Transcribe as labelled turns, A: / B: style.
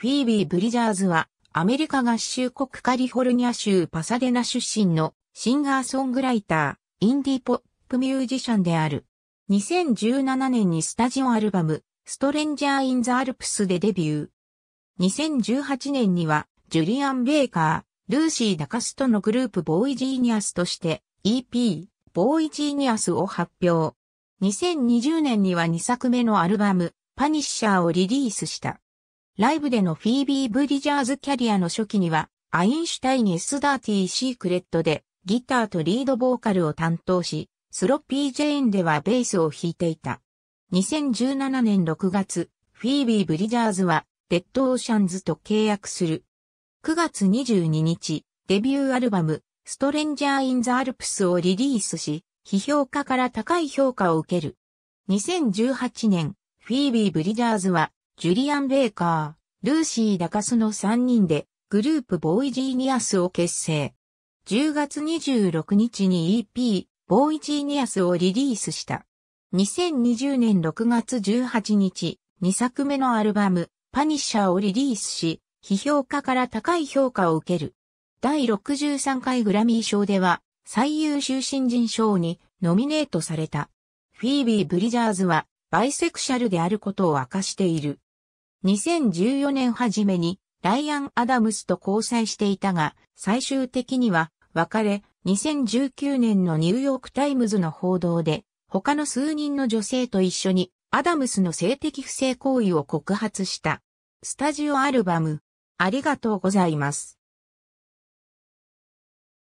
A: フィービー・ブリジャーズは、アメリカ合衆国カリフォルニア州パサデ
B: ナ出身のシンガーソングライター、インディーポップミュージシャンである。2017年にスタジオアルバム、ストレンジャー・イン・ザ・アルプスでデビュー。2018年には、ジュリアン・ベーカー、ルーシー・ダカスとのグループボーイジーニアスとして、EP、ボーイジーニアスを発表。2020年には2作目のアルバム、パニッシャーをリリースした。ライブでのフィービー・ブリジャーズキャリアの初期には、アインシュタイン・スダーティー・シークレットで、ギターとリードボーカルを担当し、スロッピー・ジェインではベースを弾いていた。2017年6月、フィービー・ブリジャーズは、デッド・オーシャンズと契約する。9月22日、デビューアルバム、ストレンジャー・イン・ザ・アルプスをリリースし、批評家から高い評価を受ける。2018年、フィービー・ブリジャーズは、ジュリアン・ベーカー、ルーシー・ダカスの3人で、グループボイジーニアスを結成。10月26日に EP、ボイジーニアスをリリースした。2020年6月18日、2作目のアルバム、パニッシャーをリリースし、批評家から高い評価を受ける。第63回グラミー賞では、最優秀新人賞にノミネートされた。フィービー・ブリジャーズは、バイセクシャルであることを明かしている。2014年初めにライアン・アダムスと交際していたが、最終的には別れ、2019年のニューヨークタイムズの報道で、他の数人の女性と一緒にアダムスの性的不正行為を告発した。ス
A: タジオアルバム、ありがとうございます。